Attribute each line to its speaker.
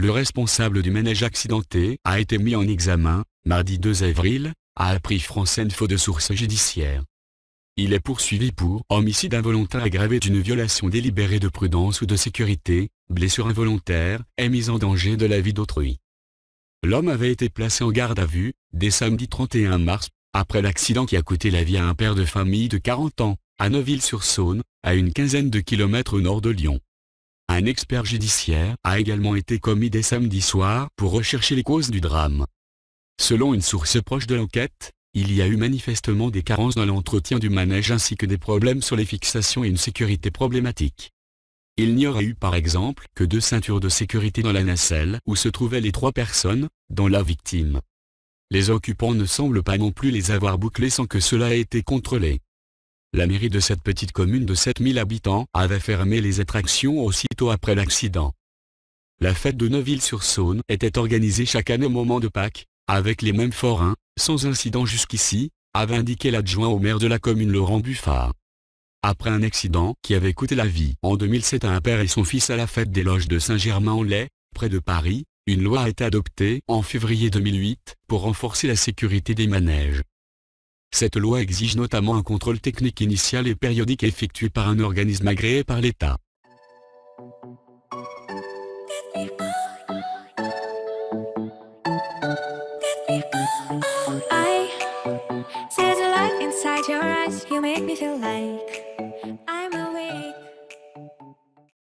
Speaker 1: le responsable du ménage accidenté a été mis en examen, mardi 2 avril, a appris France Info de sources judiciaires. Il est poursuivi pour homicide involontaire aggravé d'une violation délibérée de prudence ou de sécurité, blessure involontaire, et mise en danger de la vie d'autrui. L'homme avait été placé en garde à vue, dès samedi 31 mars, après l'accident qui a coûté la vie à un père de famille de 40 ans, à Neuville-sur-Saône, à une quinzaine de kilomètres au nord de Lyon. Un expert judiciaire a également été commis dès samedi soir pour rechercher les causes du drame. Selon une source proche de l'enquête, il y a eu manifestement des carences dans l'entretien du manège ainsi que des problèmes sur les fixations et une sécurité problématique. Il n'y aurait eu par exemple que deux ceintures de sécurité dans la nacelle où se trouvaient les trois personnes, dont la victime. Les occupants ne semblent pas non plus les avoir bouclés sans que cela ait été contrôlé. La mairie de cette petite commune de 7000 habitants avait fermé les attractions aussitôt après l'accident. La fête de Neuville-sur-Saône était organisée chaque année au moment de Pâques, avec les mêmes forains, sans incident jusqu'ici, avait indiqué l'adjoint au maire de la commune Laurent Buffard. Après un accident qui avait coûté la vie en 2007 à un père et son fils à la fête des loges de Saint-Germain-en-Laye, près de Paris, une loi a été adoptée en février 2008 pour renforcer la sécurité des manèges. Cette loi exige notamment un contrôle technique initial et périodique effectué par un organisme agréé par l'État.